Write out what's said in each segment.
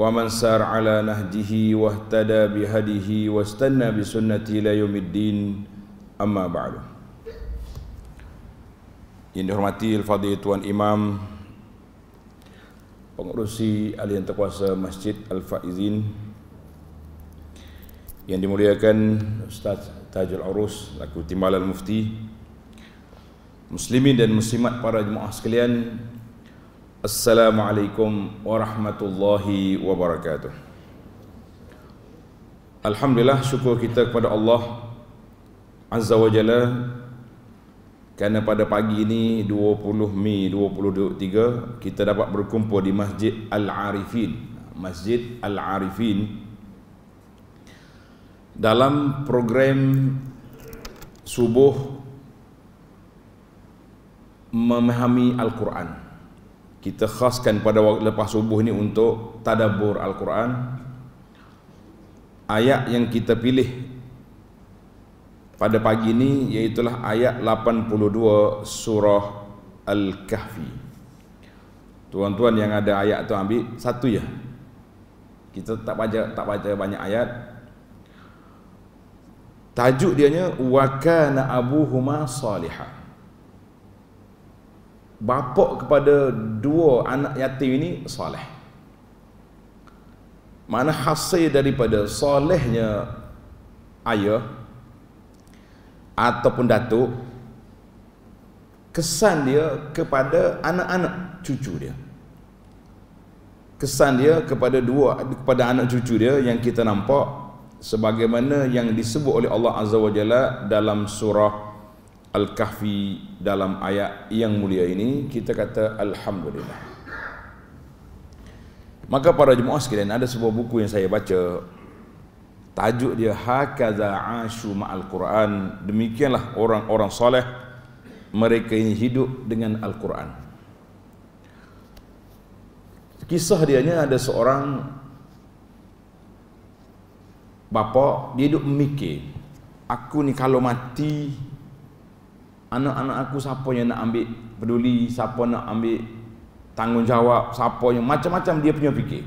ومن سار على نهجه واهتدى بهديه واستنى بسنته الى يوم الدين اما بعد Yang dihormati Al-Fadhil Tuan Imam Pengurusi Ahli Yang Terkuasa Masjid Al-Faizin Yang dimuliakan Ustaz Tajul Arus Laku Timbalan Mufti Muslimin dan Muslimat para jemaah sekalian Assalamualaikum warahmatullahi wabarakatuh. Alhamdulillah syukur kita kepada Allah Azza wa Jalla kerana pada pagi ini 20 Mei 2023 kita dapat berkumpul di Masjid Al-Arifin. Masjid Al-Arifin dalam program subuh memahami Al-Quran kita khaskan pada waktu lepas subuh ni untuk tadabur al-Quran ayat yang kita pilih pada pagi ini iaitu ayat 82 surah al-kahfi tuan-tuan yang ada ayat tu ambil satu ya kita tak baca tak baca banyak ayat tajuk dia nya wa kana abuhuma salihah bapa kepada dua anak yatim ini soleh mana hasil daripada solehnya ayah ataupun datuk kesan dia kepada anak-anak cucu dia kesan dia kepada dua kepada anak cucu dia yang kita nampak sebagaimana yang disebut oleh Allah Azza wa Jalla dalam surah Al-Kahfi dalam ayat yang mulia ini kita kata Alhamdulillah maka para jemaah sekalian ada sebuah buku yang saya baca tajuk dia Hakaza Ashu Ma'al Quran demikianlah orang-orang soleh mereka ini hidup dengan Al-Quran kisah dia dianya ada seorang bapa dia duduk memikir aku ni kalau mati anak-anak aku siapa yang nak ambil peduli, siapa nak ambil tanggungjawab, siapa yang macam-macam dia punya fikir.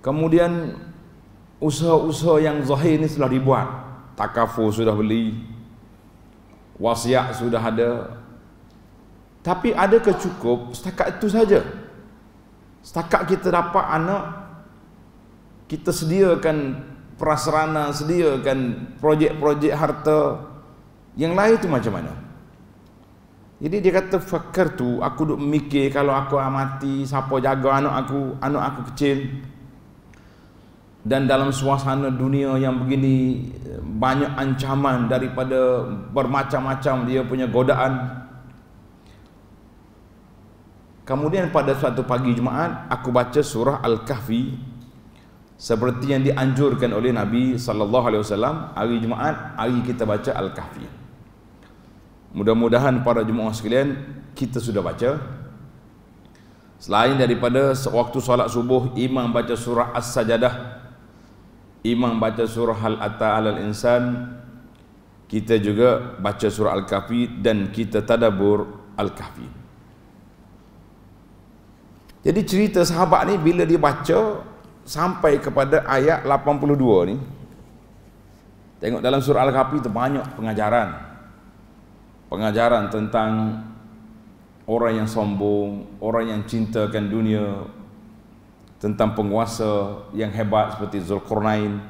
Kemudian usaha-usaha yang zahir ni sudah dibuat. takafu sudah beli. Wasiat sudah ada. Tapi ada kecukup setakat itu saja. Setakat kita dapat anak kita sediakan prasarana, sediakan projek-projek harta, yang lain tu macam mana? Jadi dia kata fakir tu aku duk mikir kalau aku ah mati, siapa jaga anak aku, anak aku kecil. Dan dalam suasana dunia yang begini banyak ancaman daripada bermacam-macam dia punya godaan. Kemudian pada suatu pagi Jumaat aku baca surah Al-Kahfi seperti yang dianjurkan oleh Nabi sallallahu alaihi wasallam hari Jumaat hari kita baca Al-Kahfi. Mudah-mudahan para jemaah sekalian kita sudah baca selain daripada waktu solat subuh imam baca surah as-sajdah imam baca surah al-ata al insan kita juga baca surah al-kahfi dan kita tadabbur al-kahfi jadi cerita sahabat ni bila dia baca sampai kepada ayat 82 ni tengok dalam surah al-kahfi tu banyak pengajaran pengajaran tentang orang yang sombong, orang yang cintakan dunia, tentang penguasa yang hebat seperti Zulkarnain,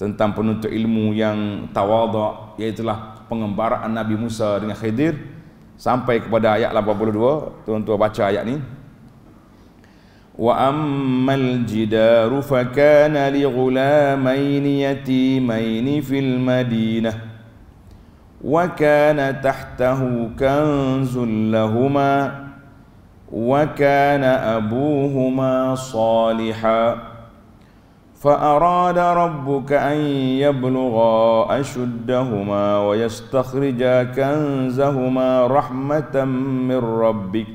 tentang penuntut ilmu yang tawaduk, iaitulah pengembaraan Nabi Musa dengan Khidir, sampai kepada ayat 82, tuan-tuan baca ayat ini. Wa ammal jidaru fakana li ghulamain yatimain fil madinah وكان تحته كنز لهما وكان أبوهما صالحا فأراد ربك أن يبلغا أشدهما ويستخرجا كنزهما رحمة من ربك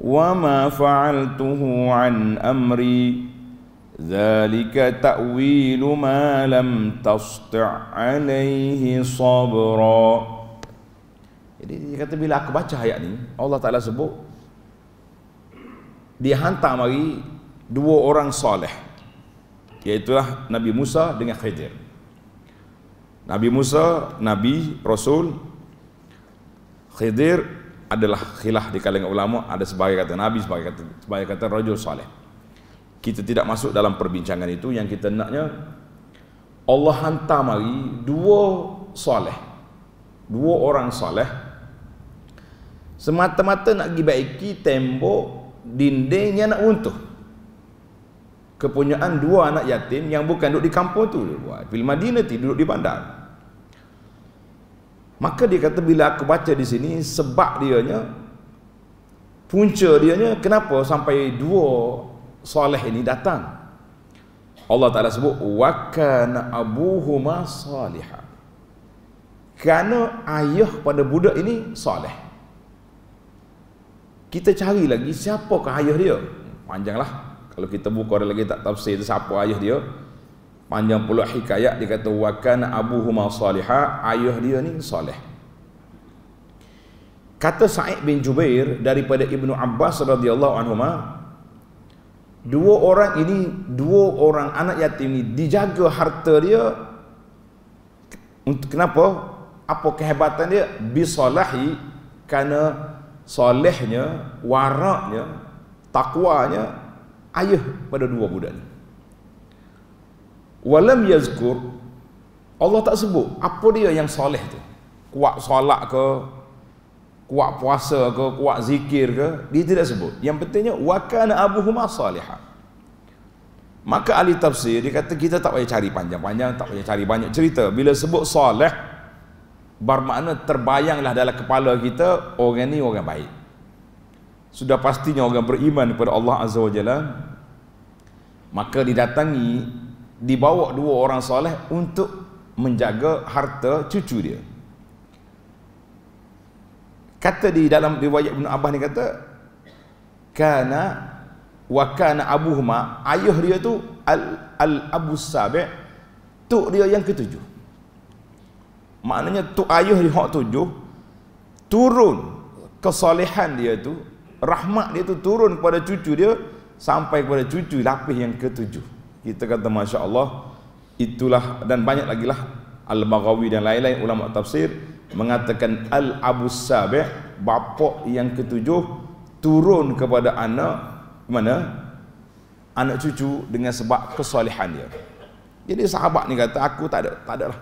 وما فعلته عن أمري Zalika ta'wilu ma lam tasti' alaihi sabra Jadi kata bila aku baca ayat ni Allah Ta'ala sebut Dia hantar mari dua orang soleh Iaitulah Nabi Musa dengan Khidir Nabi Musa, Nabi, Rasul Khidir adalah khilah di kalangan ulama Ada sebagai kata Nabi, sebagai kata, sebagai kata Rajul Saleh kita tidak masuk dalam perbincangan itu yang kita naknya Allah hantar mari dua soleh dua orang soleh semata-mata nak pergi baiki tembok dinding yang nak untuh kepunyaan dua anak yatim yang bukan duduk di kampung tu buat di Madinah tu duduk di bandar maka dia kata bila aku baca di sini sebab nya, punca dia nya kenapa sampai dua saleh ini datang. Allah Taala sebut wa kana abuhuma salihah. Kerana ayah pada budak ini soleh. Kita cari lagi siapakah ayah dia? Panjanglah. Kalau kita buka ada lagi tak tafsir itu siapa ayah dia. Panjang pula hikayat dia kata wa kana abuhuma saliha, ayah dia ni soleh. Kata Sa'id bin Jubair daripada Ibnu Abbas radhiyallahu anhuma, dua orang ini dua orang anak yatim ini dijaga harta dia untuk kenapa apa kehebatan dia bisalahi kerana solehnya waraknya takwanya ayah pada dua budak ni walam yazkur Allah tak sebut apa dia yang soleh tu kuat solat ke kuat puasa ke, kuat zikir ke, dia tidak sebut. Yang pentingnya wakana abuhuma salihah. Maka ahli tafsir dia kata kita tak payah cari panjang-panjang, tak payah cari banyak cerita. Bila sebut soleh bermakna terbayanglah dalam kepala kita orang ni orang baik. Sudah pastinya orang beriman kepada Allah Azza wa Jalla. Maka didatangi dibawa dua orang soleh untuk menjaga harta cucu dia kata di dalam riwayat Ibn Abbas ni kata kana wa kana Abu ayah dia tu al, al Abu Sabi' tu dia yang ketujuh maknanya tu ayah dia hak tujuh turun kesolehan dia tu rahmat dia tu turun kepada cucu dia sampai kepada cucu lapis yang ketujuh kita kata masya Allah itulah dan banyak lagi lah Al-Baghawi dan lain-lain ulama tafsir mengatakan al abu sabih bapak yang ketujuh turun kepada anak mana anak cucu dengan sebab kesolehan dia jadi sahabat ni kata aku tak ada tak ada lah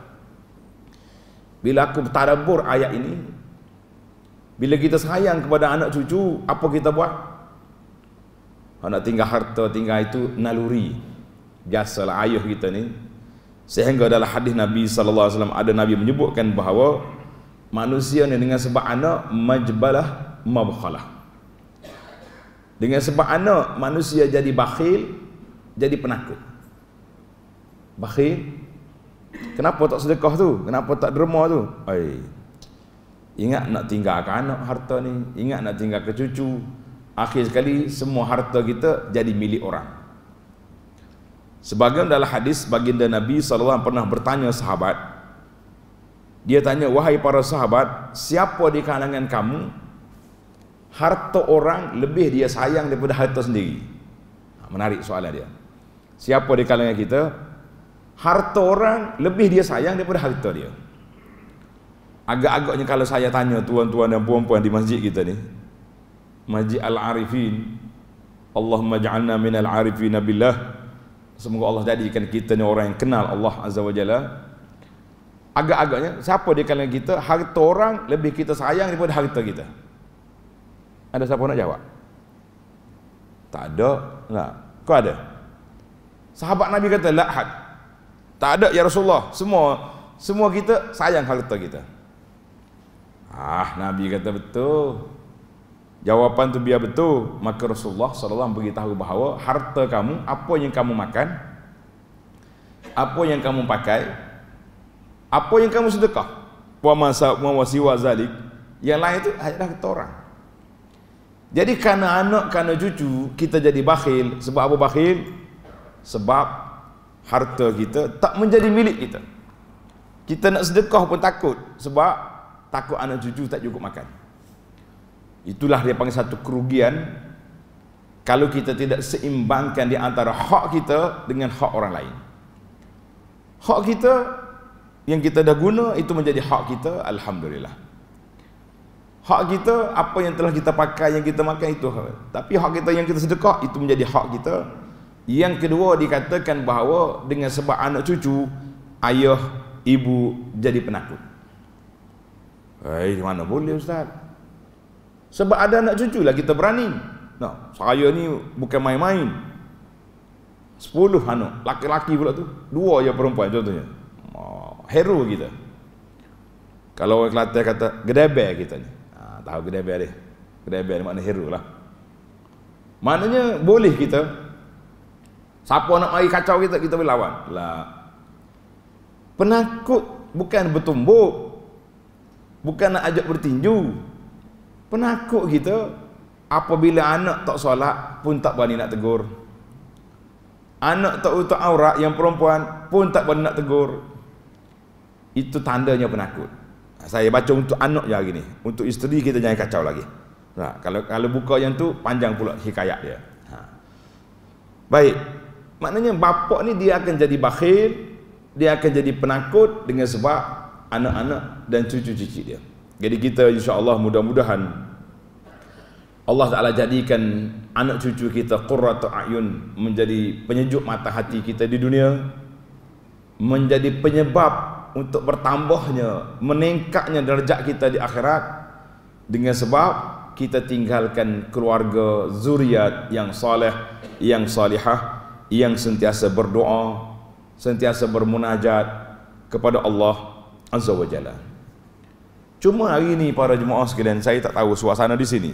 bila aku bertadabur ayat ini bila kita sayang kepada anak cucu apa kita buat anak tinggal harta tinggal itu naluri biasalah ayah kita ni sehingga dalam hadis Nabi saw ada Nabi menyebutkan bahawa manusia ni dengan sebab anak majbalah mabkhalah dengan sebab anak manusia jadi bakhil jadi penakut bakhil kenapa tak sedekah tu kenapa tak derma tu ai ingat nak tinggalkan anak harta ni ingat nak tinggal ke cucu akhir sekali semua harta kita jadi milik orang sebagian dalam hadis baginda nabi sallallahu alaihi wasallam pernah bertanya sahabat dia tanya, wahai para sahabat, siapa di kalangan kamu harta orang lebih dia sayang daripada harta sendiri? Ha, menarik soalan dia. Siapa di kalangan kita harta orang lebih dia sayang daripada harta dia? Agak-agaknya kalau saya tanya tuan-tuan dan puan-puan di masjid kita ni, Masjid Al-Arifin, Allahumma ja'alna minal arifin billah. Semoga Allah jadikan kita ni orang yang kenal Allah Azza wa Jalla agak-agaknya siapa di kalangan kita harta orang lebih kita sayang daripada harta kita ada siapa nak jawab tak ada lah kau ada sahabat nabi kata la had tak ada ya rasulullah semua semua kita sayang harta kita ah nabi kata betul jawapan tu biar betul maka rasulullah sallallahu alaihi wasallam beritahu bahawa harta kamu apa yang kamu makan apa yang kamu pakai apa yang kamu sedekah wama sawasiwa zalik yang lain itu hanyalah kata orang jadi karena anak, karena cucu, kita jadi bakhil. Sebab apa bakhil? Sebab harta kita tak menjadi milik kita. Kita nak sedekah pun takut. Sebab takut anak cucu tak cukup makan. Itulah dia panggil satu kerugian. Kalau kita tidak seimbangkan di antara hak kita dengan hak orang lain. Hak kita yang kita dah guna itu menjadi hak kita alhamdulillah hak kita apa yang telah kita pakai yang kita makan itu tapi hak kita yang kita sedekah itu menjadi hak kita yang kedua dikatakan bahawa dengan sebab anak cucu ayah ibu jadi penakut eh mana boleh ustaz sebab ada anak cucu lah kita berani No, saya ni bukan main-main 10 anak laki-laki pula tu dua je perempuan contohnya hero kita. Kalau orang Kelantan kata gerebe kita ni. Ha, tahu gerebe dia. Gerebe ni makna hero lah. Maknanya boleh kita siapa nak mari kacau kita kita boleh lawan. Lah. Penakut bukan bertumbuk. Bukan nak ajak bertinju. Penakut kita apabila anak tak solat pun tak berani nak tegur. Anak tak utak aurat yang perempuan pun tak berani nak tegur itu tandanya penakut ha, saya baca untuk anak je hari ni untuk isteri kita jangan kacau lagi nah, ha, kalau kalau buka yang tu panjang pula hikayat dia ha. baik maknanya bapak ni dia akan jadi bakhil dia akan jadi penakut dengan sebab anak-anak dan cucu-cucu dia jadi kita insyaAllah mudah-mudahan Allah Ta'ala jadikan anak cucu kita Qurratu A'yun menjadi penyejuk mata hati kita di dunia menjadi penyebab untuk bertambahnya meningkatnya derajat kita di akhirat dengan sebab kita tinggalkan keluarga zuriat yang soleh yang salihah yang sentiasa berdoa sentiasa bermunajat kepada Allah azza wa cuma hari ini para jemaah sekalian saya tak tahu suasana di sini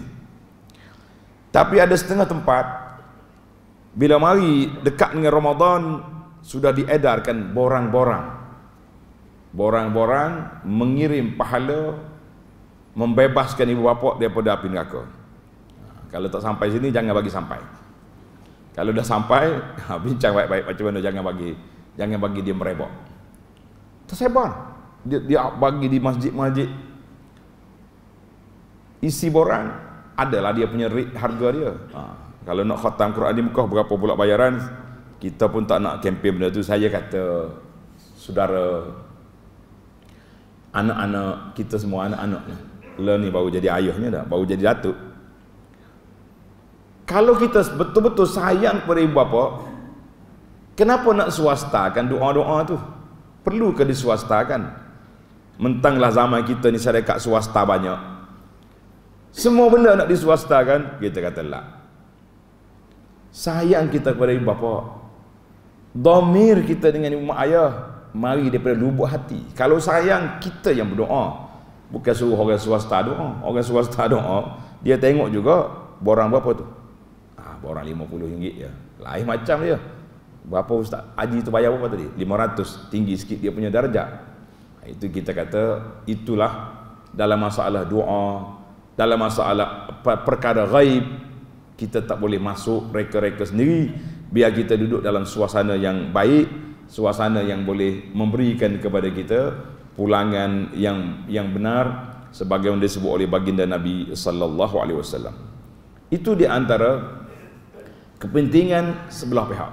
tapi ada setengah tempat bila mari dekat dengan Ramadan sudah diedarkan borang-borang borang-borang mengirim pahala membebaskan ibu bapa daripada api neraka. Ha, kalau tak sampai sini jangan bagi sampai. Kalau dah sampai, ha, bincang baik-baik macam mana jangan bagi jangan bagi dia merebak. Tersebar. Dia, dia bagi di masjid-masjid. Isi borang adalah dia punya harga dia. Ha. Kalau nak khatam Quran di Mekah berapa pula bayaran? Kita pun tak nak kempen benda tu. Saya kata saudara anak-anak kita semua anak-anak ni lah ni baru jadi ayahnya dah baru jadi datuk kalau kita betul-betul sayang kepada ibu bapa kenapa nak swastakan doa-doa tu perlu ke diswastakan mentanglah zaman kita ni syarikat swasta banyak semua benda nak diswastakan kita kata lah sayang kita kepada ibu bapa domir kita dengan ibu mak ayah mari daripada lubuk hati. Kalau sayang kita yang berdoa. Bukan suruh orang swasta doa. Orang swasta doa, dia tengok juga borang berapa tu. Ah, borang RM50 je. Ya. Lain macam dia. Berapa ustaz? Haji tu bayar berapa tadi? 500. Tinggi sikit dia punya darjat. Ah, itu kita kata itulah dalam masalah doa, dalam masalah perkara gaib kita tak boleh masuk reka-reka sendiri biar kita duduk dalam suasana yang baik suasana yang boleh memberikan kepada kita pulangan yang yang benar sebagai yang disebut oleh baginda Nabi sallallahu alaihi wasallam. Itu di antara kepentingan sebelah pihak.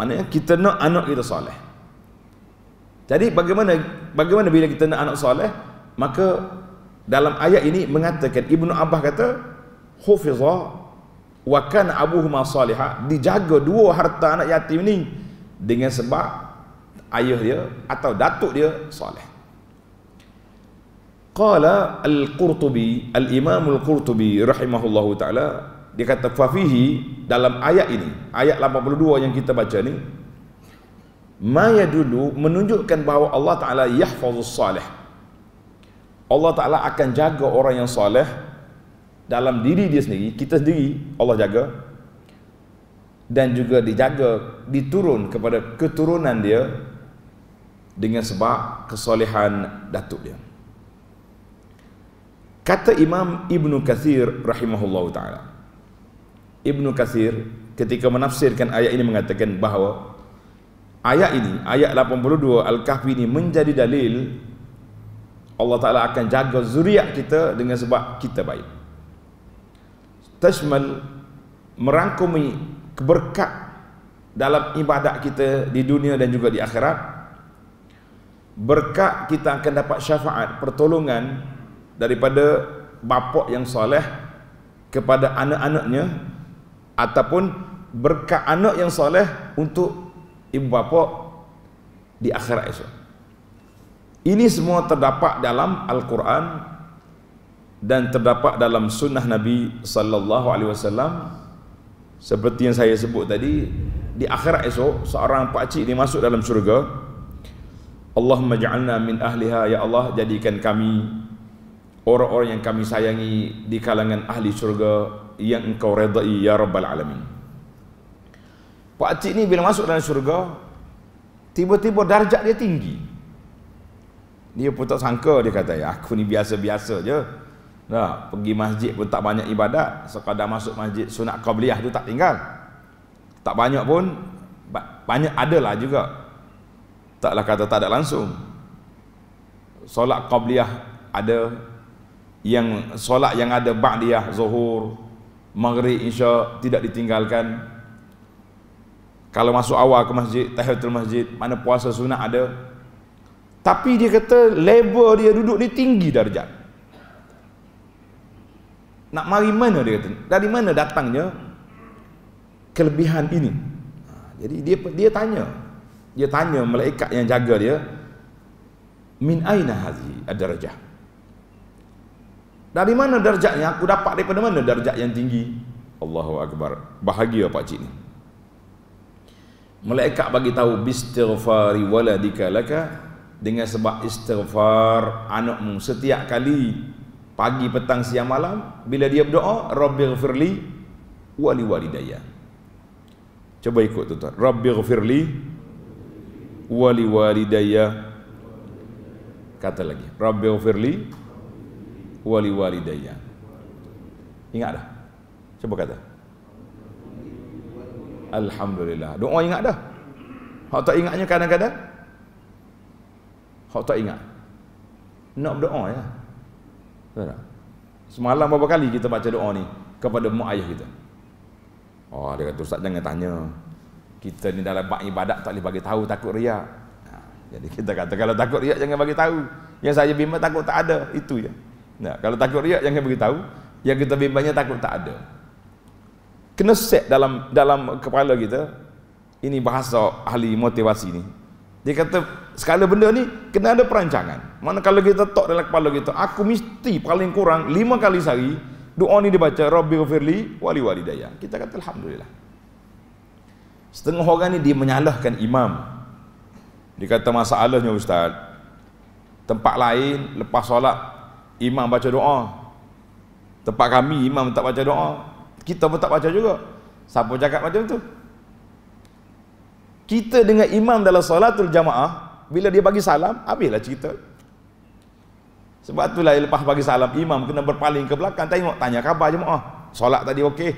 Maknanya kita nak anak kita soleh. Jadi bagaimana bagaimana bila kita nak anak soleh, maka dalam ayat ini mengatakan Ibnu Abbas kata hufiza wa kan abuhuma salihah dijaga dua harta anak yatim ini dengan sebab ayah dia atau datuk dia soleh. Qala Al-Qurtubi, Al-Imam Al-Qurtubi rahimahullahu taala dia kata fafihi dalam ayat ini, ayat 82 yang kita baca ni maya dulu menunjukkan bahawa Allah taala yahfazus salih. Allah taala akan jaga orang yang soleh dalam diri dia sendiri, kita sendiri Allah jaga dan juga dijaga diturun kepada keturunan dia dengan sebab kesolehan datuk dia. Kata Imam Ibn Kathir rahimahullah ta'ala. Ibn Kathir ketika menafsirkan ayat ini mengatakan bahawa ayat ini, ayat 82 Al-Kahfi ini menjadi dalil Allah Ta'ala akan jaga zuriat kita dengan sebab kita baik. Tashmal merangkumi keberkat dalam ibadat kita di dunia dan juga di akhirat berkat kita akan dapat syafaat pertolongan daripada bapak yang soleh kepada anak-anaknya ataupun berkat anak yang soleh untuk ibu bapa di akhirat esok. Ini semua terdapat dalam Al-Quran dan terdapat dalam sunnah Nabi sallallahu alaihi wasallam seperti yang saya sebut tadi di akhirat esok seorang pakcik ini masuk dalam syurga Allahumma ja'alna min ahliha ya Allah jadikan kami orang-orang yang kami sayangi di kalangan ahli syurga yang engkau redai ya rabbal alamin. Pak cik ni bila masuk dalam syurga tiba-tiba darjat dia tinggi. Dia pun tak sangka dia kata ya aku ni biasa-biasa je. Nah, pergi masjid pun tak banyak ibadat, sekadar masuk masjid sunat qabliyah tu tak tinggal. Tak banyak pun banyak adalah juga taklah kata tak ada langsung solat qabliyah ada yang solat yang ada ba'diyah zuhur maghrib insya tidak ditinggalkan kalau masuk awal ke masjid tahiyatul masjid mana puasa sunat ada tapi dia kata level dia duduk ni tinggi darjat nak mari mana dia kata dari mana datangnya kelebihan ini ha, jadi dia dia tanya dia tanya malaikat yang jaga dia min aina hazi darajah dari mana darjatnya aku dapat daripada mana darjat yang tinggi Allahu akbar bahagia pak cik ni malaikat bagi tahu bistighfari waladika laka dengan sebab istighfar anakmu setiap kali pagi petang siang malam bila dia berdoa rabbighfirli wali walidayya coba ikut tuan rabbighfirli wali walidayya kata lagi rabbi ufirli wali walidayya ingat dah cuba kata alhamdulillah doa ingat dah hak tak ingatnya kadang-kadang hak tak ingat nak berdoa ya tak? Semalam berapa kali kita baca doa ni kepada mak ayah kita? Oh, dia kata, Ustaz jangan tanya kita ni dalam bab ibadat tak boleh bagi tahu takut riak. Ha, jadi kita kata kalau takut riak jangan bagi tahu. Yang saya bimbang takut tak ada, itu ya. Nah, kalau takut riak jangan bagi tahu. Yang kita bimbangnya takut tak ada. Kena set dalam dalam kepala kita ini bahasa ahli motivasi ni. Dia kata segala benda ni kena ada perancangan. Mana kalau kita tok dalam kepala kita, aku mesti paling kurang lima kali sehari doa ni dibaca Rabbighfirli wali walidayya. Kita kata alhamdulillah. Setengah orang ni dia menyalahkan imam. Dia kata masalahnya ustaz. Tempat lain lepas solat imam baca doa. Tempat kami imam tak baca doa. Kita pun tak baca juga. Siapa cakap macam tu? Kita dengan imam dalam solatul jamaah bila dia bagi salam habislah cerita. Sebab itulah lepas bagi salam imam kena berpaling ke belakang tengok tanya khabar jemaah. Solat tadi okey.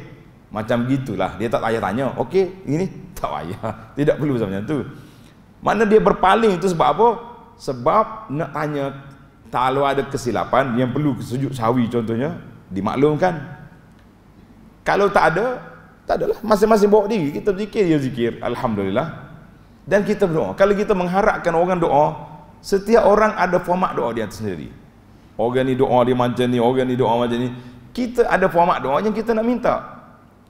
Macam gitulah dia tak payah tanya. Okey, ini tak payah tidak perlu macam tu mana dia berpaling itu sebab apa sebab nak tanya kalau ada kesilapan yang perlu sujud sawi contohnya dimaklumkan kalau tak ada tak adalah masing-masing bawa diri kita berzikir dia ya zikir alhamdulillah dan kita berdoa kalau kita mengharapkan orang doa setiap orang ada format doa dia sendiri orang ni doa dia macam ni orang ni doa macam ni kita ada format doa yang kita nak minta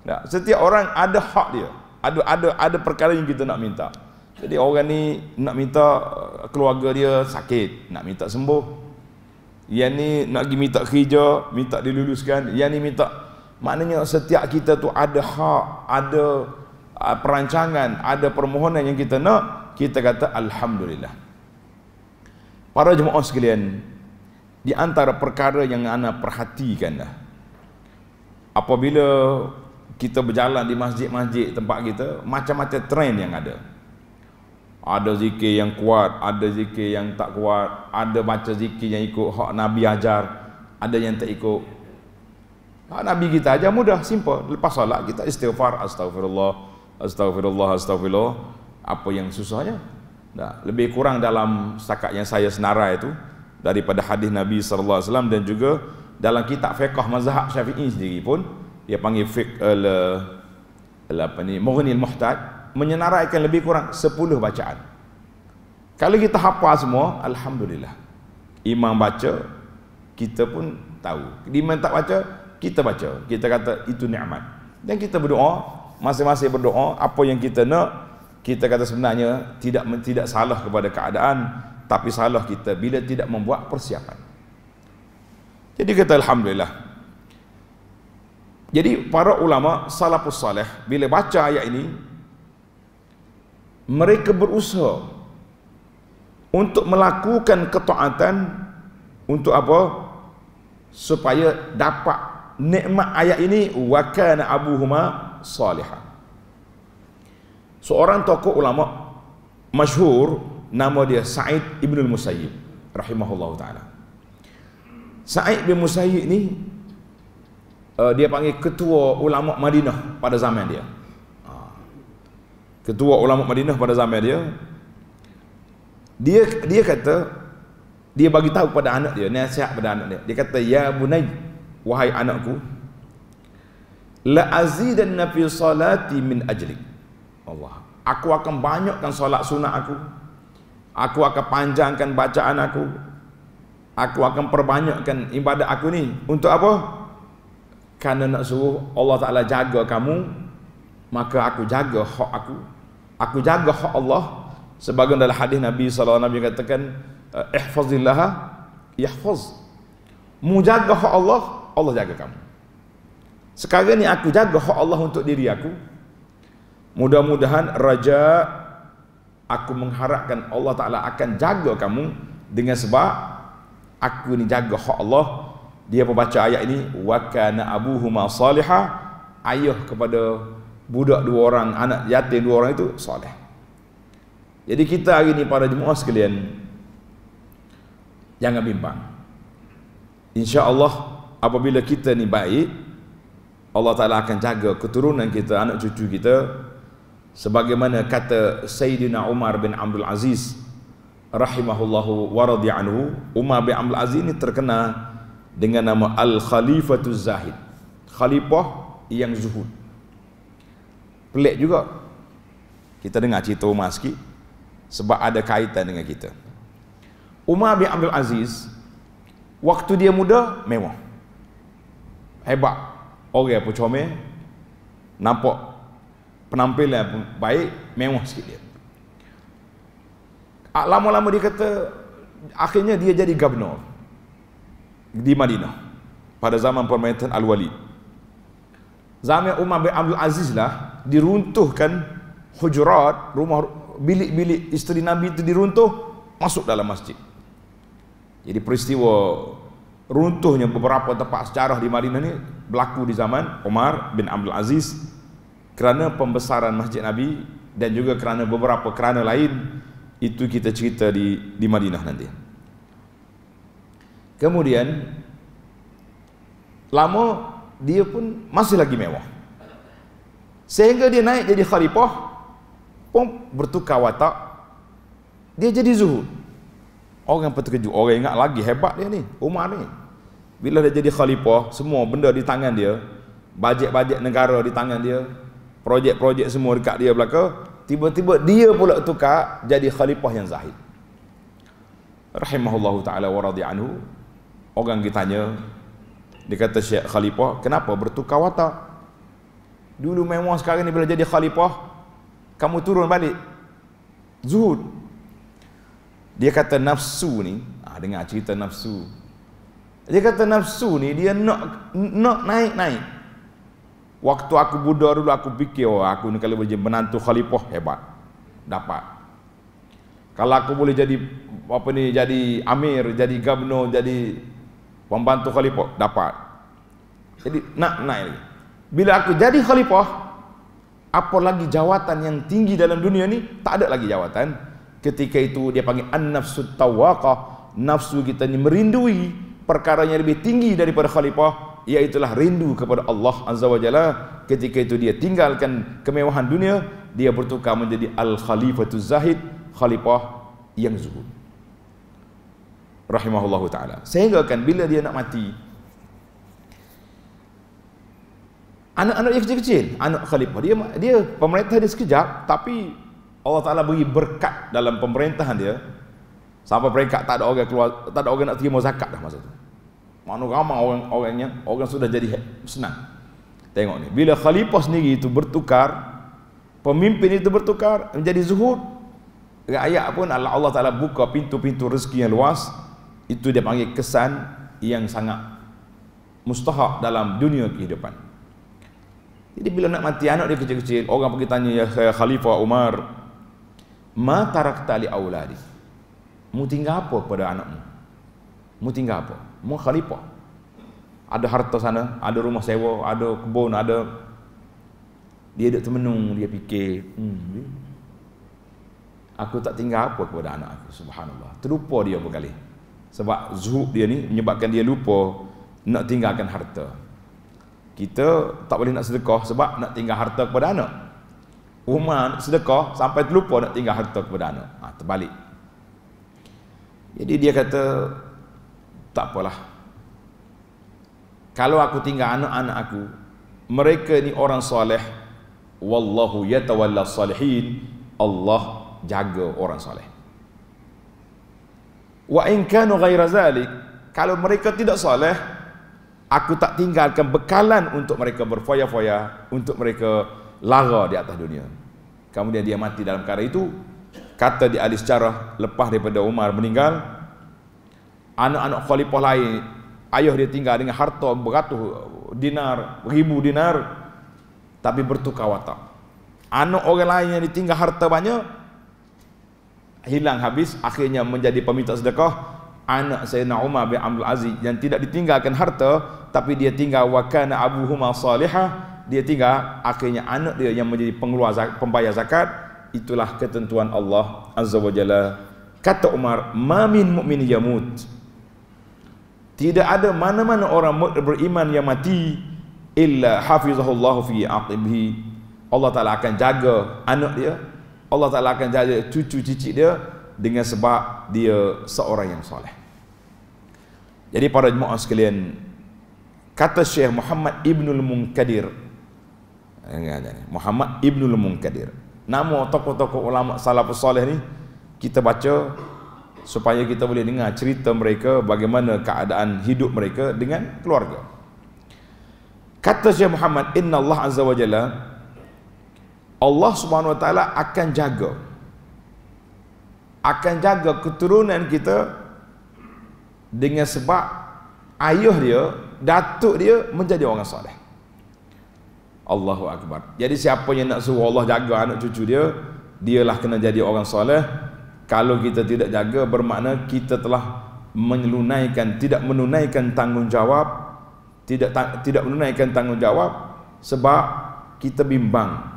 tak. setiap orang ada hak dia ada ada ada perkara yang kita nak minta. Jadi orang ni nak minta eh, keluarga dia sakit, nak minta sembuh. Yang ni nak pergi minta kerja, minta diluluskan, yang ni minta maknanya setiap kita tu ada hak, ada eh, perancangan, ada permohonan yang kita nak, kita kata alhamdulillah. Para jemaah sekalian, di antara perkara yang anda perhatikanlah apabila kita berjalan di masjid-masjid tempat kita macam-macam trend yang ada ada zikir yang kuat ada zikir yang tak kuat ada baca zikir yang ikut hak Nabi ajar ada yang tak ikut hak Nabi kita ajar mudah simple lepas solat kita istighfar astagfirullah astagfirullah astagfirullah apa yang susahnya nah, lebih kurang dalam setakat yang saya senarai itu daripada hadis Nabi SAW dan juga dalam kitab fiqah mazhab syafi'i sendiri pun dia panggil fiqh al eh, al apa ni mughni al muhtaj menyenaraikan lebih kurang 10 bacaan kalau kita hafal semua alhamdulillah imam baca kita pun tahu Di mana tak baca kita baca kita kata itu nikmat dan kita berdoa masing-masing berdoa apa yang kita nak kita kata sebenarnya tidak tidak salah kepada keadaan tapi salah kita bila tidak membuat persiapan jadi kata alhamdulillah jadi para ulama salafus salih bila baca ayat ini mereka berusaha untuk melakukan ketaatan untuk apa? Supaya dapat nikmat ayat ini wa kana Huma salihan. Seorang tokoh ulama masyhur nama dia Sa'id ibnul al-Musayyib rahimahullahu taala. Sa'id bin Musayyib ni uh, dia panggil ketua ulama Madinah pada zaman dia. Ah. ketua ulama Madinah pada zaman dia. Dia dia kata dia bagi tahu kepada anak dia, nasihat kepada anak dia. Dia kata ya bunai wahai anakku la azidanna fi salati min ajlik. Allah. Aku akan banyakkan solat sunat aku. Aku akan panjangkan bacaan aku. Aku akan perbanyakkan ibadah aku ni untuk apa? Karena nak suruh Allah Ta'ala jaga kamu Maka aku jaga hak aku Aku jaga hak Allah Sebagian dalam hadis Nabi SAW Nabi katakan eh, Ihfazillaha Yahfaz Mu jaga hak Allah Allah jaga kamu Sekarang ni aku jaga hak Allah untuk diri aku Mudah-mudahan Raja Aku mengharapkan Allah Ta'ala akan jaga kamu Dengan sebab Aku ni jaga hak Allah dia pun baca ayat ini wa kana abuhuma salihah ayah kepada budak dua orang anak yatim dua orang itu soleh jadi kita hari ini para jemaah sekalian jangan bimbang Insya Allah apabila kita ni baik Allah Taala akan jaga keturunan kita anak cucu kita sebagaimana kata Sayyidina Umar bin Abdul Aziz rahimahullahu wa radhiya Umar bin Abdul Aziz ini terkenal dengan nama Al-Khalifatul Zahid Khalifah yang zuhud pelik juga kita dengar cerita Umar sikit sebab ada kaitan dengan kita Umar bin Abdul Aziz waktu dia muda mewah hebat orang apa comel nampak penampilan pun baik mewah sikit dia ah, lama-lama dia kata akhirnya dia jadi gubernur di Madinah pada zaman pemerintahan Al-Walid. Zaman Umar bin Abdul Aziz lah diruntuhkan hujurat, rumah bilik-bilik isteri Nabi itu diruntuh masuk dalam masjid. Jadi peristiwa runtuhnya beberapa tempat sejarah di Madinah ni berlaku di zaman Umar bin Abdul Aziz kerana pembesaran Masjid Nabi dan juga kerana beberapa kerana lain itu kita cerita di di Madinah nanti. Kemudian lama dia pun masih lagi mewah. Sehingga dia naik jadi khalifah pom bertukar watak dia jadi zuhud. Orang terkejut, orang ingat lagi hebat dia ni, Umar ni. Bila dia jadi khalifah, semua benda di tangan dia, bajet-bajet negara di tangan dia, projek-projek semua dekat dia belaka, tiba-tiba dia pula tukar jadi khalifah yang zahid. Rahimahullahu taala wa radhi anhu orang ditanya dia kata Syekh Khalifah kenapa bertukar watak dulu memang sekarang ni bila jadi Khalifah kamu turun balik zuhud dia kata nafsu ni ah, dengar cerita nafsu dia kata nafsu ni dia nak nak naik naik waktu aku budak dulu aku fikir oh, aku ni kalau boleh menantu Khalifah hebat dapat kalau aku boleh jadi apa ni jadi amir jadi gubernur jadi pembantu khalifah dapat jadi nak naik lagi bila aku jadi khalifah apa lagi jawatan yang tinggi dalam dunia ni tak ada lagi jawatan ketika itu dia panggil an-nafsu tawaqah nafsu kita ni merindui perkara yang lebih tinggi daripada khalifah iaitulah rindu kepada Allah Azza Wajalla. ketika itu dia tinggalkan kemewahan dunia dia bertukar menjadi al-khalifatu zahid khalifah yang zuhud Rahimahullah taala sehingga kan bila dia nak mati anak-anak dia kecil-kecil anak khalifah dia dia pemerintah dia sekejap tapi Allah taala beri berkat dalam pemerintahan dia sampai peringkat tak ada orang keluar tak ada orang nak terima zakat dah masa tu mana ramai orang orangnya orang sudah jadi senang tengok ni bila khalifah sendiri itu bertukar pemimpin itu bertukar menjadi zuhud rakyat pun Allah Allah Taala buka pintu-pintu rezeki yang luas itu dia panggil kesan yang sangat mustahak dalam dunia kehidupan jadi bila nak mati anak dia kecil-kecil orang pergi tanya ya khalifah Umar ma tarakta li auladi mu tinggal apa pada anakmu mu tinggal apa mu khalifah ada harta sana ada rumah sewa ada kebun ada dia duduk termenung dia fikir hmm, aku tak tinggal apa kepada anak aku subhanallah terlupa dia berkali kali sebab zuhud dia ni menyebabkan dia lupa nak tinggalkan harta kita tak boleh nak sedekah sebab nak tinggal harta kepada anak Umar sedekah sampai terlupa nak tinggal harta kepada anak ha, terbalik jadi dia kata tak apalah kalau aku tinggal anak-anak aku mereka ni orang soleh wallahu yatawalla salihin Allah jaga orang soleh wa in kanu ghaira zalik kalau mereka tidak soleh aku tak tinggalkan bekalan untuk mereka berfoya-foya untuk mereka lara di atas dunia kemudian dia mati dalam perkara itu kata di ahli sejarah lepas daripada Umar meninggal anak-anak khalifah lain ayah dia tinggal dengan harta beratus dinar ribu dinar tapi bertukar watak anak orang lain yang ditinggal harta banyak hilang habis akhirnya menjadi peminta sedekah anak Sayyidina Umar bin Abdul Aziz yang tidak ditinggalkan harta tapi dia tinggal wakana Abu Huma salihah dia tinggal akhirnya anak dia yang menjadi pengeluar pembayar zakat itulah ketentuan Allah Azza wa Jalla kata Umar mamin mu'min yamut tidak ada mana-mana orang beriman yang mati illa hafizahullahu fi aqibhi Allah Ta'ala akan jaga anak dia Allah Ta'ala akan jaga cucu cicit dia dengan sebab dia seorang yang soleh. Jadi para jemaah sekalian, kata Syekh Muhammad Ibn Al-Munkadir, Muhammad Ibn Al-Munkadir, nama tokoh-tokoh ulama salafus soleh ni, kita baca supaya kita boleh dengar cerita mereka bagaimana keadaan hidup mereka dengan keluarga. Kata Syekh Muhammad, Inna Allah Azza wa Jalla, Allah Subhanahu Wa Taala akan jaga akan jaga keturunan kita dengan sebab ayah dia, datuk dia menjadi orang soleh. Allahu akbar. Jadi siapa yang nak suruh Allah jaga anak cucu dia, dia lah kena jadi orang soleh. Kalau kita tidak jaga bermakna kita telah menyelunaikan tidak menunaikan tanggungjawab tidak tidak menunaikan tanggungjawab sebab kita bimbang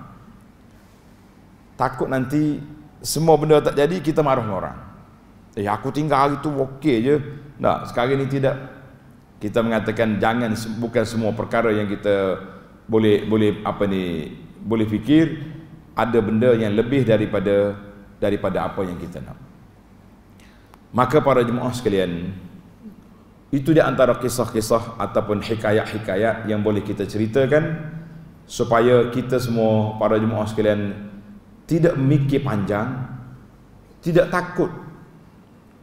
takut nanti semua benda tak jadi kita marah dengan orang eh aku tinggal hari tu okey je tak sekarang ni tidak kita mengatakan jangan bukan semua perkara yang kita boleh boleh apa ni boleh fikir ada benda yang lebih daripada daripada apa yang kita nak maka para jemaah sekalian itu di antara kisah-kisah ataupun hikayat-hikayat yang boleh kita ceritakan supaya kita semua para jemaah sekalian tidak mikir panjang tidak takut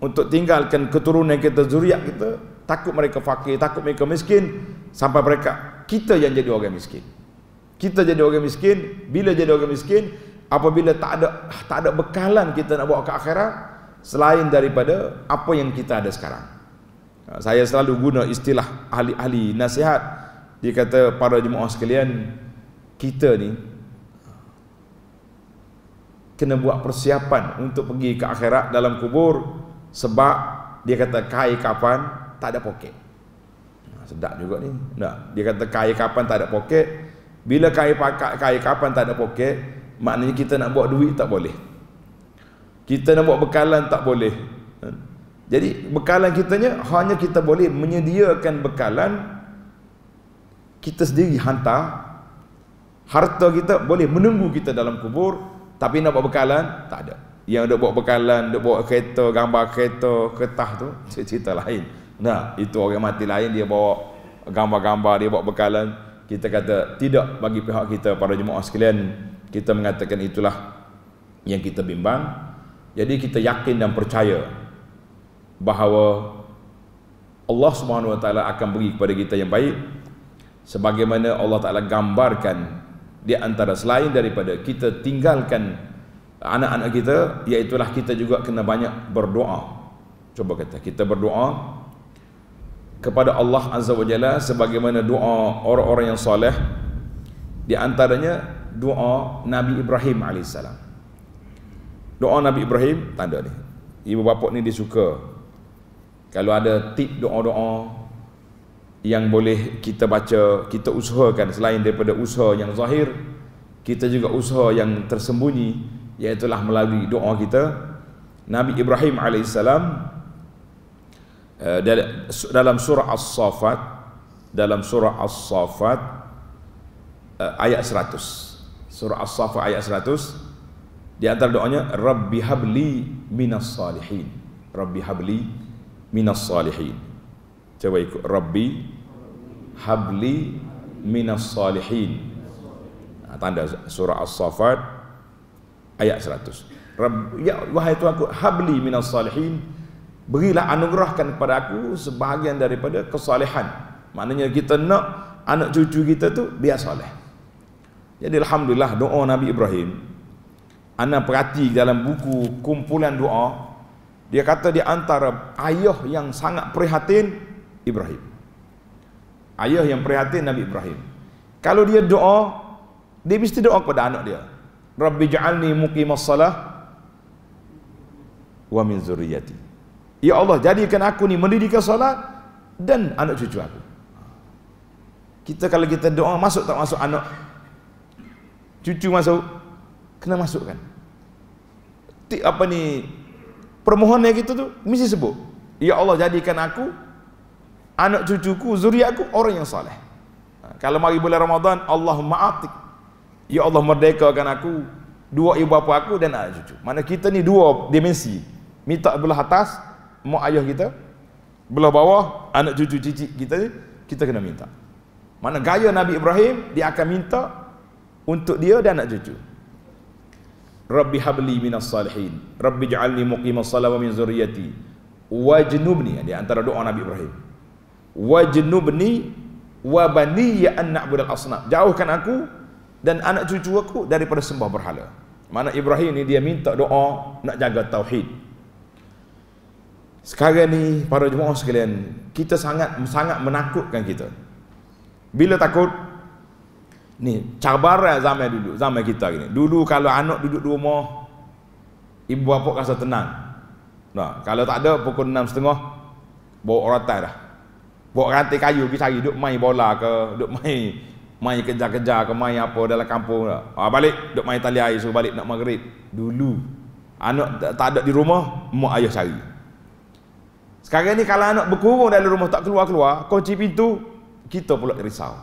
untuk tinggalkan keturunan kita zuriat kita takut mereka fakir takut mereka miskin sampai mereka kita yang jadi orang miskin kita jadi orang miskin bila jadi orang miskin apabila tak ada tak ada bekalan kita nak bawa ke akhirat selain daripada apa yang kita ada sekarang ha, saya selalu guna istilah ahli-ahli nasihat dia kata para jemaah sekalian kita ni kena buat persiapan untuk pergi ke akhirat dalam kubur sebab dia kata kai kapan tak ada poket. Ha, sedap juga ni. Nah, dia kata kai kapan tak ada poket. Bila kai pakak kai kapan tak ada poket, maknanya kita nak buat duit tak boleh. Kita nak buat bekalan tak boleh. Ha. Jadi bekalan kitanya hanya kita boleh menyediakan bekalan kita sendiri hantar harta kita boleh menunggu kita dalam kubur tapi nak bawa bekalan, tak ada. Yang ada bawa bekalan, ada bawa kereta, gambar kereta, kertas tu, cerita lain. Nah, itu orang mati lain, dia bawa gambar-gambar, dia bawa bekalan. Kita kata, tidak bagi pihak kita, pada jemaah sekalian, kita mengatakan itulah yang kita bimbang. Jadi kita yakin dan percaya bahawa Allah Subhanahu Wa Taala akan beri kepada kita yang baik sebagaimana Allah Taala gambarkan di antara selain daripada kita tinggalkan anak-anak kita iaitulah kita juga kena banyak berdoa cuba kata kita berdoa kepada Allah Azza wa Jalla sebagaimana doa orang-orang yang soleh di antaranya doa Nabi Ibrahim AS doa Nabi Ibrahim tanda ni ibu bapa ni dia suka kalau ada tip doa-doa yang boleh kita baca, kita usahakan selain daripada usaha yang zahir, kita juga usaha yang tersembunyi iaitu melalui doa kita. Nabi Ibrahim AS eh, dalam surah As-Safat dalam surah As-Safat eh, ayat 100 surah As-Safat ayat 100 di antara doanya Rabbi habli minas salihin Rabbi habli minas salihin Coba ikut Rabbi Habli minas salihin ha, Tanda surah As-Safat Ayat 100 Rab, ya, Wahai Tuhan aku Habli minas salihin Berilah anugerahkan kepada aku Sebahagian daripada kesalehan Maknanya kita nak Anak cucu kita tu Biar soleh Jadi Alhamdulillah Doa Nabi Ibrahim Anak perhati dalam buku Kumpulan doa dia kata di antara ayah yang sangat prihatin Ibrahim. Ayah yang prihatin Nabi Ibrahim. Kalau dia doa, dia mesti doa kepada anak dia. Rabbi ja'alni muqimas salah wa min zuriyati Ya Allah, jadikan aku ni mendirikan solat dan anak cucu aku. Kita kalau kita doa masuk tak masuk anak cucu masuk kena masukkan. Apa ni permohonan kita tu mesti sebut. Ya Allah jadikan aku anak cucuku, zuriatku orang yang soleh. Ha, kalau mari bulan Ramadan, Allah ma'atik. Ya Allah merdekakan aku, dua ibu bapa aku dan anak cucu. Mana kita ni dua dimensi. Minta belah atas, mak ayah kita. Belah bawah, anak cucu cici kita ni, kita kena minta. Mana gaya Nabi Ibrahim, dia akan minta untuk dia dan anak cucu. Rabbi habli minas salihin. Rabbi ja'alni muqimah salawa min zuriyati. Wajnubni. Di antara doa Nabi Ibrahim wajnubni wa bani ya an na'bud al asnam jauhkan aku dan anak cucu aku daripada sembah berhala mana Ibrahim ni dia minta doa nak jaga tauhid sekarang ni para jemaah sekalian kita sangat sangat menakutkan kita bila takut ni cabaran zaman dulu zaman kita ni dulu kalau anak duduk di rumah ibu bapa rasa tenang nah kalau tak ada pukul 6.30 bawa orang tai dah Buat rantai kayu pergi cari duk main bola ke, duk main main kerja-kerja, ke main apa dalam kampung ke. Ha, ah, balik duk main tali air suruh balik nak maghrib. Dulu anak tak, tak ada di rumah, mak ayah cari. Sekarang ni kalau anak berkurung dalam rumah tak keluar-keluar, kunci pintu kita pula risau.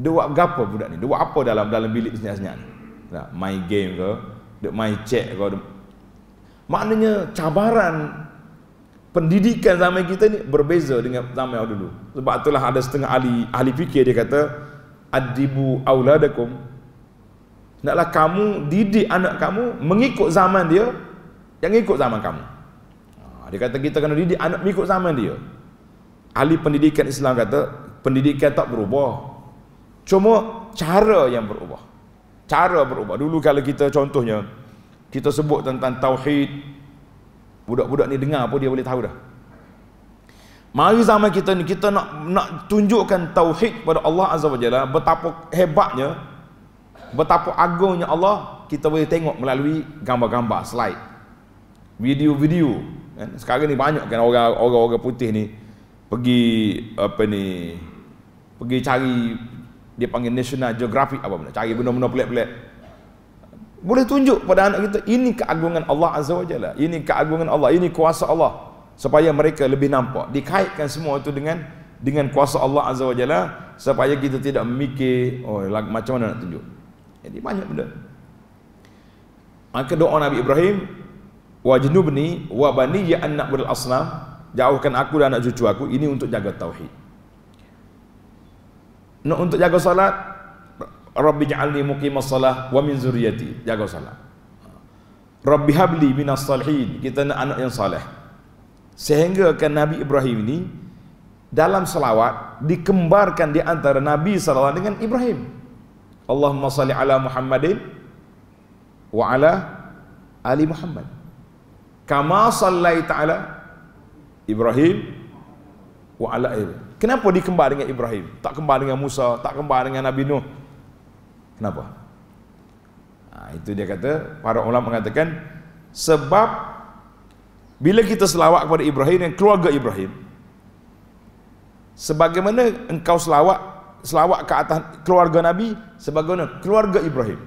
Dia buat gapo budak ni? Dia buat apa dalam dalam bilik senyap-senyap ni? Nah, main game ke, duk main chat ke. Maknanya cabaran pendidikan zaman kita ni berbeza dengan zaman yang dulu. Sebab itulah ada setengah ahli ahli fikir dia kata adibu auladakum. Hendaklah kamu didik anak kamu mengikut zaman dia yang ikut zaman kamu. Ha, dia kata kita kena didik anak mengikut zaman dia. Ahli pendidikan Islam kata pendidikan tak berubah. Cuma cara yang berubah. Cara berubah. Dulu kalau kita contohnya kita sebut tentang tauhid, Budak-budak ni dengar apa dia boleh tahu dah. Mari zaman kita ni kita nak nak tunjukkan tauhid kepada Allah Azza wa Jalla betapa hebatnya betapa agungnya Allah kita boleh tengok melalui gambar-gambar slide video-video kan? sekarang ni banyak kan orang-orang putih ni pergi apa ni pergi cari dia panggil National Geographic apa benda cari benda-benda pelik-pelik boleh tunjuk pada anak kita ini keagungan Allah Azza wa Jalla ini keagungan Allah ini kuasa Allah supaya mereka lebih nampak dikaitkan semua itu dengan dengan kuasa Allah Azza wa Jalla supaya kita tidak memikir oh lag, macam mana nak tunjuk jadi banyak benda maka doa Nabi Ibrahim wajnubni wa bani ya anak budal asnam jauhkan aku dan anak cucu aku ini untuk jaga tauhid nak untuk jaga salat. Rabbi ja'alni muqimah salah wa min zuriyati. Jaga salat. Rabbi habli minas salihin. Kita nak anak yang salih. Sehingga kan Nabi Ibrahim ini dalam salawat dikembarkan di antara Nabi SAW dengan Ibrahim. Allahumma salli ala Muhammadin wa ala ali Muhammad. Kama sallai ta'ala Ibrahim wa ala ali. Kenapa dikembar dengan Ibrahim? Tak kembar dengan Musa, tak kembar dengan Nabi Nuh, Kenapa? Ha, itu dia kata, para ulama mengatakan, sebab bila kita selawat kepada Ibrahim dan keluarga Ibrahim, sebagaimana engkau selawat, selawat ke atas keluarga Nabi, sebagaimana keluarga Ibrahim.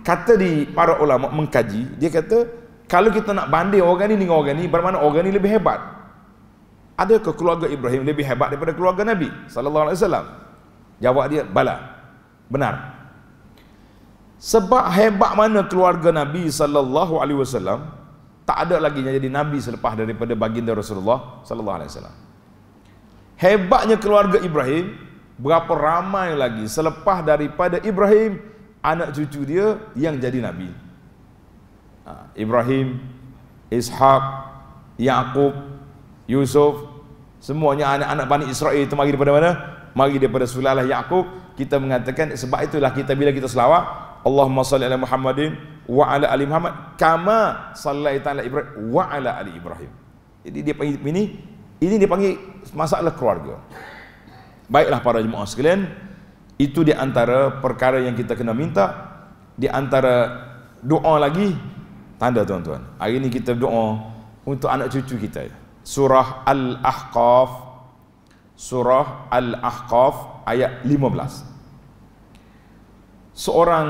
Kata di para ulama mengkaji, dia kata, kalau kita nak banding orang ini dengan orang ini, bermakna orang ini lebih hebat. Adakah keluarga Ibrahim lebih hebat daripada keluarga Nabi? Sallallahu alaihi wasallam. Jawab dia, balas benar sebab hebat mana keluarga Nabi sallallahu alaihi wasallam tak ada lagi yang jadi nabi selepas daripada baginda Rasulullah sallallahu alaihi wasallam hebatnya keluarga Ibrahim berapa ramai lagi selepas daripada Ibrahim anak cucu dia yang jadi nabi ha, Ibrahim Ishak Yaqub Yusuf semuanya anak-anak Bani Israel itu mari daripada mana mari daripada sulalah Yaqub kita mengatakan sebab itulah kita bila kita selawat Allahumma salli ala Muhammadin wa ala ali Muhammad kama sallaita ala Ibrahim wa ala ali Ibrahim. Jadi dia panggil ini ini dia panggil masalah keluarga. Baiklah para jemaah sekalian, itu di antara perkara yang kita kena minta di antara doa lagi tanda tuan-tuan. Hari ini kita doa untuk anak cucu kita. Surah Al-Ahqaf surah Al-Ahqaf ayat 15. Seorang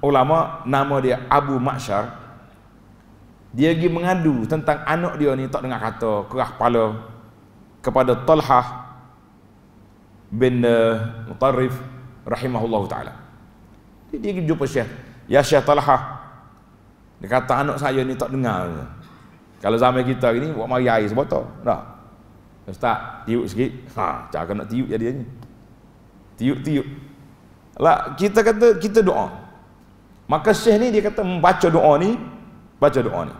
ulama nama dia Abu Ma'syar dia pergi mengadu tentang anak dia ni tak dengar kata kerah kepala kepada Talha bin eh, Mutarrif rahimahullah ta'ala dia pergi jumpa Syekh Ya Syekh Talha. dia kata anak saya ni tak dengar kalau zaman kita ni buat mari air sebotol tak Ustaz, tiup sikit. Ha, cara nak tiup jadinya. Tiup, tiup. Lah, kita kata, kita doa. Maka syekh ni dia kata, baca doa ni, baca doa ni.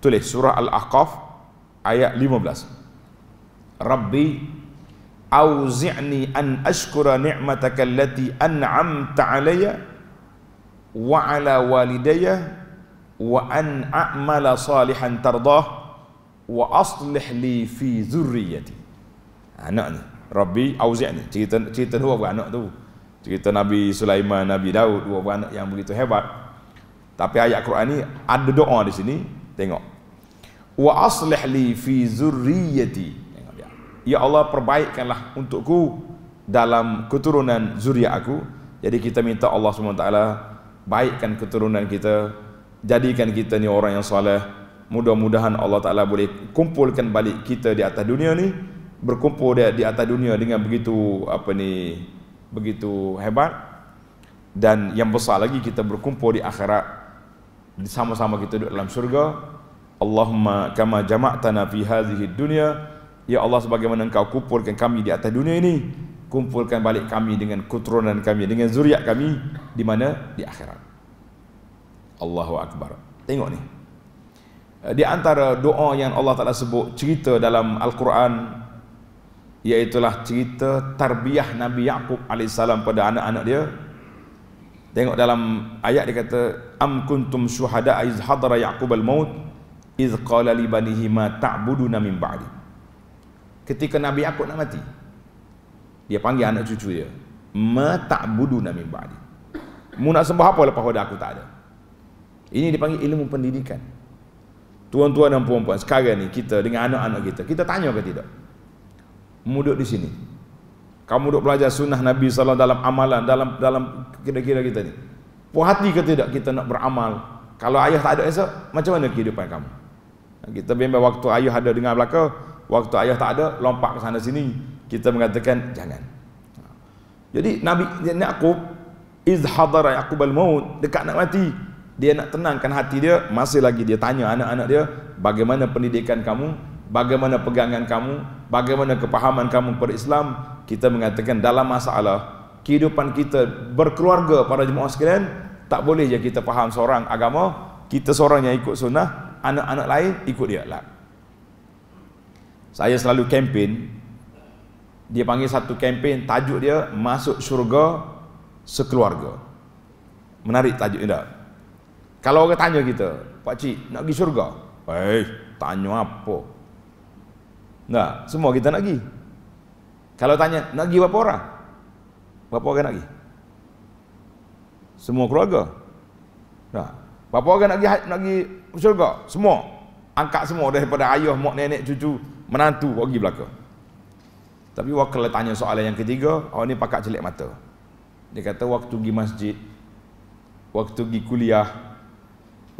Tulis surah Al-Aqaf, ayat 15. Rabbi, awzi'ni an ashkura ni'mataka allati an'amta alaya wa ala walidayah wa an a'mala salihan tardah wa aslih li fi zurriyati anak ni Rabbi auzi'ni cerita cerita dua buah anak tu cerita Nabi Sulaiman Nabi Daud dua buah anak yang begitu hebat tapi ayat Quran ni ada doa di sini tengok wa aslih li fi zurriyati tengok dia ya Allah perbaikkanlah untukku dalam keturunan zuriat aku jadi kita minta Allah SWT baikkan keturunan kita jadikan kita ni orang yang soleh mudah-mudahan Allah Taala boleh kumpulkan balik kita di atas dunia ni berkumpul dia di atas dunia dengan begitu apa ni begitu hebat dan yang besar lagi kita berkumpul di akhirat sama-sama kita duduk dalam syurga Allahumma kama jama'tana fi hadhihi dunia ya Allah sebagaimana engkau kumpulkan kami di atas dunia ini kumpulkan balik kami dengan keturunan kami dengan zuriat kami di mana di akhirat Allahu akbar tengok ni Eh, di antara doa yang Allah Taala sebut cerita dalam Al-Quran iaitu cerita tarbiyah Nabi Yaqub alaihi salam pada anak-anak dia. Tengok dalam ayat dia kata am kuntum syuhada iz hadara yaqub al-maut iz qala li banihi ma ta'buduna min ba'di. Ketika Nabi Yaqub nak mati, dia panggil anak cucu dia, ma ta'buduna min ba'di. Mu nak sembah apa lepas aku tak ada? Ini dipanggil ilmu pendidikan. Tuan-tuan dan puan-puan, sekarang ni kita dengan anak-anak kita, kita tanya ke tidak? Muduk di sini. Kamu duduk belajar sunnah Nabi SAW dalam amalan, dalam dalam kira-kira kita ni. Puas hati ke tidak kita nak beramal? Kalau ayah tak ada esok, macam mana kehidupan kamu? Kita bimbang waktu ayah ada dengan belakang, waktu ayah tak ada, lompat ke sana sini. Kita mengatakan, jangan. Jadi Nabi Yaakub, Izhadara Yaakub al-Maut, dekat nak mati, dia nak tenangkan hati dia masih lagi dia tanya anak-anak dia bagaimana pendidikan kamu bagaimana pegangan kamu bagaimana kepahaman kamu kepada Islam kita mengatakan dalam masalah kehidupan kita berkeluarga para jemaah sekalian tak boleh je kita faham seorang agama kita seorang yang ikut sunnah anak-anak lain ikut dia lah saya selalu kempen dia panggil satu kempen tajuk dia masuk syurga sekeluarga menarik tajuk ini tak? Kalau orang tanya kita, Pak Cik nak pergi syurga? Eh, tanya apa? Nah, semua kita nak pergi. Kalau tanya, nak pergi berapa orang? Berapa orang nak pergi? Semua keluarga. Nah, berapa orang nak pergi ha-, nak pergi syurga? Semua. Angkat semua daripada ayah, mak, nenek, cucu, menantu pergi belakang. Tapi wakil tanya soalan yang ketiga, awak ni pakak celik mata. Dia kata waktu pergi masjid, waktu pergi kuliah,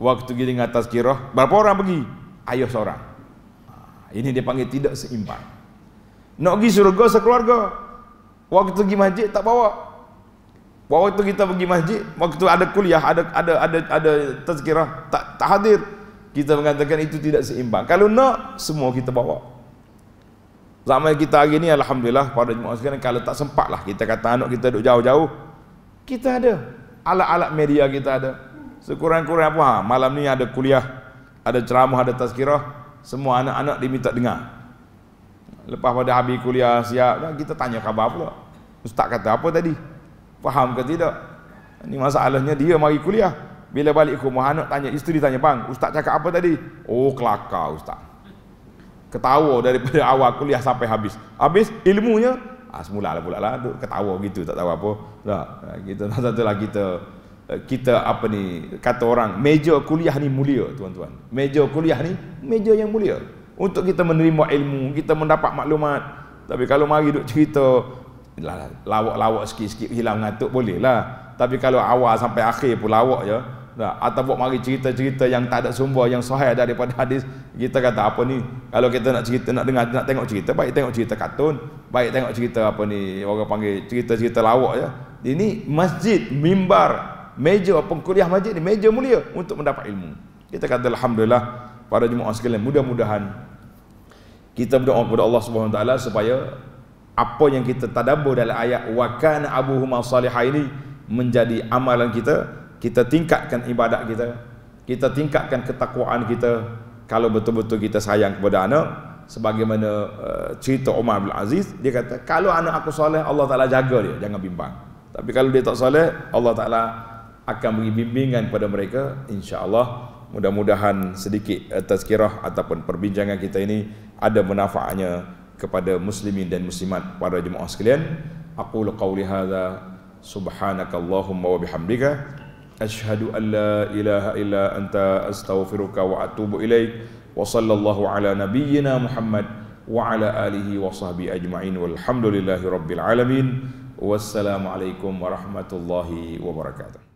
waktu giling atas kirah berapa orang pergi Ayuh seorang ah, ini dia panggil tidak seimbang nak pergi surga sekeluarga waktu pergi masjid tak bawa waktu kita pergi masjid waktu ada kuliah ada ada ada ada tazkirah tak tak hadir kita mengatakan itu tidak seimbang kalau nak semua kita bawa zaman kita hari ini alhamdulillah pada jemaah sekarang kalau tak sempatlah kita kata anak kita duduk jauh-jauh kita ada alat-alat media kita ada Sekurang-kurang apa? Ha? Malam ni ada kuliah, ada ceramah, ada tazkirah. Semua anak-anak diminta dengar. Lepas pada habis kuliah siap, kan, kita tanya khabar pula. Ustaz kata apa tadi? Faham ke tidak? Ini masalahnya dia mari kuliah. Bila balik ke rumah anak tanya, isteri tanya, bang, ustaz cakap apa tadi? Oh, kelakar ustaz. Ketawa daripada awal kuliah sampai habis. Habis ilmunya, ah, semula lah pula lah, ketawa gitu, tak tahu apa. Tak, kita, satu lah kita, Eh, kita apa ni kata orang meja kuliah ni mulia tuan-tuan meja kuliah ni meja yang mulia untuk kita menerima ilmu kita mendapat maklumat tapi kalau mari duk cerita lah, lawak-lawak sikit-sikit hilang ngantuk boleh lah tapi kalau awal sampai akhir pun lawak je ya. tak? atau buat mari cerita-cerita yang tak ada sumber yang sahih daripada hadis kita kata apa ni kalau kita nak cerita nak dengar nak tengok cerita baik tengok cerita kartun baik tengok cerita apa ni orang panggil cerita-cerita lawak je ya. ini masjid mimbar meja pengkuliah masjid ni meja mulia untuk mendapat ilmu. Kita kata alhamdulillah pada jemaah sekalian mudah-mudahan kita berdoa kepada Allah Subhanahu supaya apa yang kita tadabur dalam ayat wakana kana abuhuma salihah ini menjadi amalan kita, kita tingkatkan ibadat kita, kita tingkatkan ketakwaan kita kalau betul-betul kita sayang kepada anak sebagaimana uh, cerita Umar bin Aziz dia kata kalau anak aku soleh Allah Taala jaga dia jangan bimbang tapi kalau dia tak soleh Allah Taala akan beri bimbingan kepada mereka insyaallah mudah-mudahan sedikit eh, tazkirah ataupun perbincangan kita ini ada manfaatnya kepada muslimin dan muslimat para jemaah sekalian aku qawli hadza subhanakallahumma wa bihamdika ashhadu an ilaha illa anta astaghfiruka wa atubu ilaik wa sallallahu ala nabiyyina muhammad wa ala alihi wa sahbihi ajma'in walhamdulillahi rabbil alamin wassalamu alaikum warahmatullahi wabarakatuh